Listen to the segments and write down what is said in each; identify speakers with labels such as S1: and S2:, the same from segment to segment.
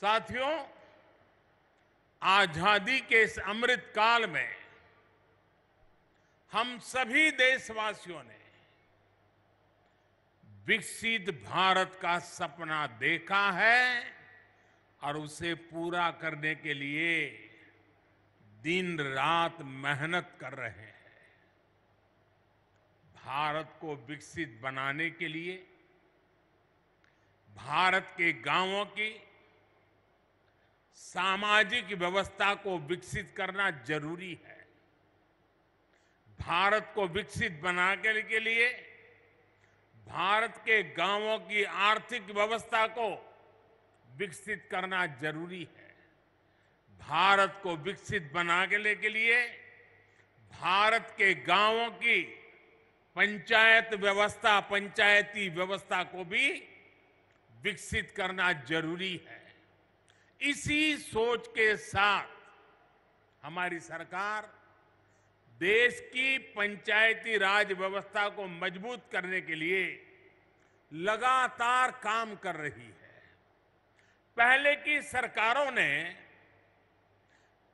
S1: साथियों आजादी के इस अमृत काल में हम सभी देशवासियों ने विकसित भारत का सपना देखा है और उसे पूरा करने के लिए दिन रात मेहनत कर रहे हैं भारत को विकसित बनाने के लिए भारत के गांवों की सामाजिक व्यवस्था को विकसित करना जरूरी है भारत को विकसित बनाने के लिए भारत के गांवों की आर्थिक व्यवस्था को विकसित करना जरूरी है भारत को विकसित बनाने के लिए भारत के गांवों की पंचायत व्यवस्था पंचायती व्यवस्था को भी विकसित करना जरूरी है इसी सोच के साथ हमारी सरकार देश की पंचायती राज व्यवस्था को मजबूत करने के लिए लगातार काम कर रही है पहले की सरकारों ने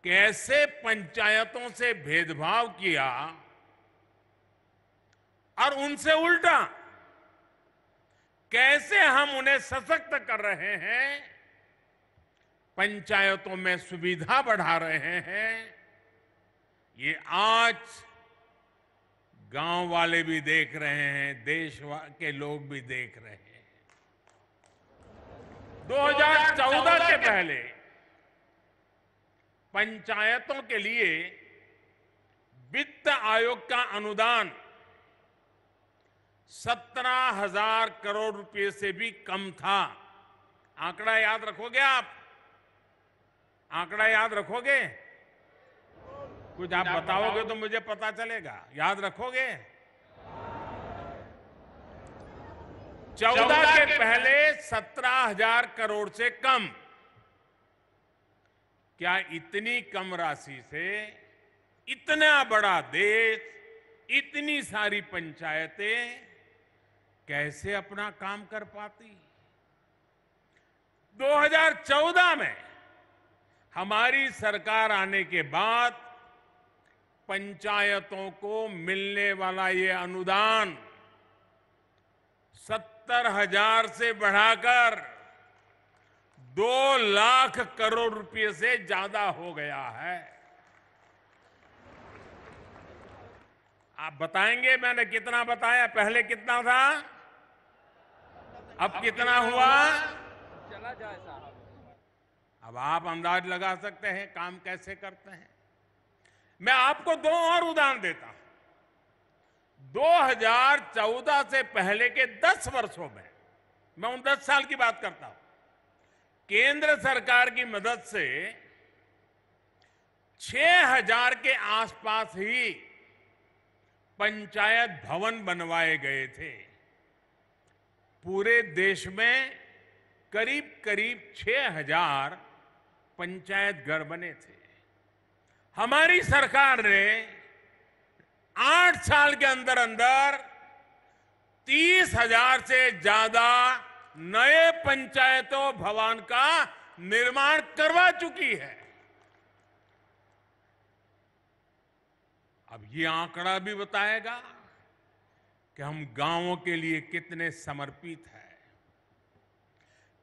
S1: कैसे पंचायतों से भेदभाव किया और उनसे उल्टा कैसे हम उन्हें सशक्त कर रहे हैं पंचायतों में सुविधा बढ़ा रहे हैं ये आज गांव वाले भी देख रहे हैं देश के लोग भी देख रहे हैं
S2: 2014 से पहले
S1: पंचायतों के लिए वित्त आयोग का अनुदान सत्रह हजार करोड़ रुपए से भी कम था आंकड़ा याद रखोगे आप आंकड़ा याद रखोगे कुछ आप बताओगे तो मुझे पता चलेगा याद रखोगे चौदह के पहले सत्रह हजार करोड़ से कम क्या इतनी कम राशि से इतना बड़ा देश इतनी सारी पंचायतें कैसे अपना काम कर पाती 2014 में हमारी सरकार आने के बाद पंचायतों को मिलने वाला ये अनुदान सत्तर हजार से बढ़ाकर दो लाख करोड़ रुपए से ज्यादा हो गया है आप बताएंगे मैंने कितना बताया पहले कितना था अब कितना हुआ अब आप अंदाज लगा सकते हैं काम कैसे करते हैं मैं आपको दो और उदाहरण देता हूं 2014 से पहले के 10 वर्षों में मैं उन 10 साल की बात करता हूं केंद्र सरकार की मदद से 6000 के आसपास ही पंचायत भवन बनवाए गए थे पूरे देश में करीब करीब 6000 पंचायत घर बने थे हमारी सरकार ने आठ साल के अंदर अंदर तीस हजार से ज्यादा नए पंचायतों भवन का निर्माण करवा चुकी है अब ये आंकड़ा भी बताएगा कि हम गांवों के लिए कितने समर्पित हैं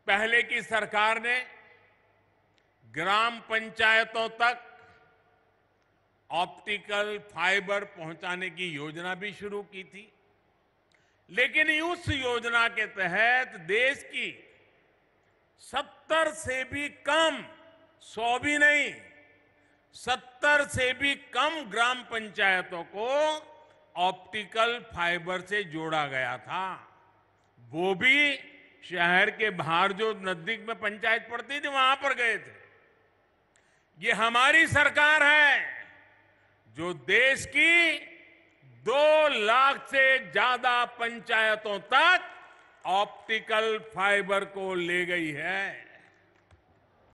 S1: पहले की सरकार ने ग्राम पंचायतों तक ऑप्टिकल फाइबर पहुंचाने की योजना भी शुरू की थी लेकिन उस योजना के तहत देश की सत्तर से भी कम सौ भी नहीं सत्तर से भी कम ग्राम पंचायतों को ऑप्टिकल फाइबर से जोड़ा गया था वो भी शहर के बाहर जो नजदीक में पंचायत पड़ती थी वहां पर गए थे ये हमारी सरकार है जो देश की दो लाख से ज्यादा पंचायतों तक ऑप्टिकल फाइबर को ले गई है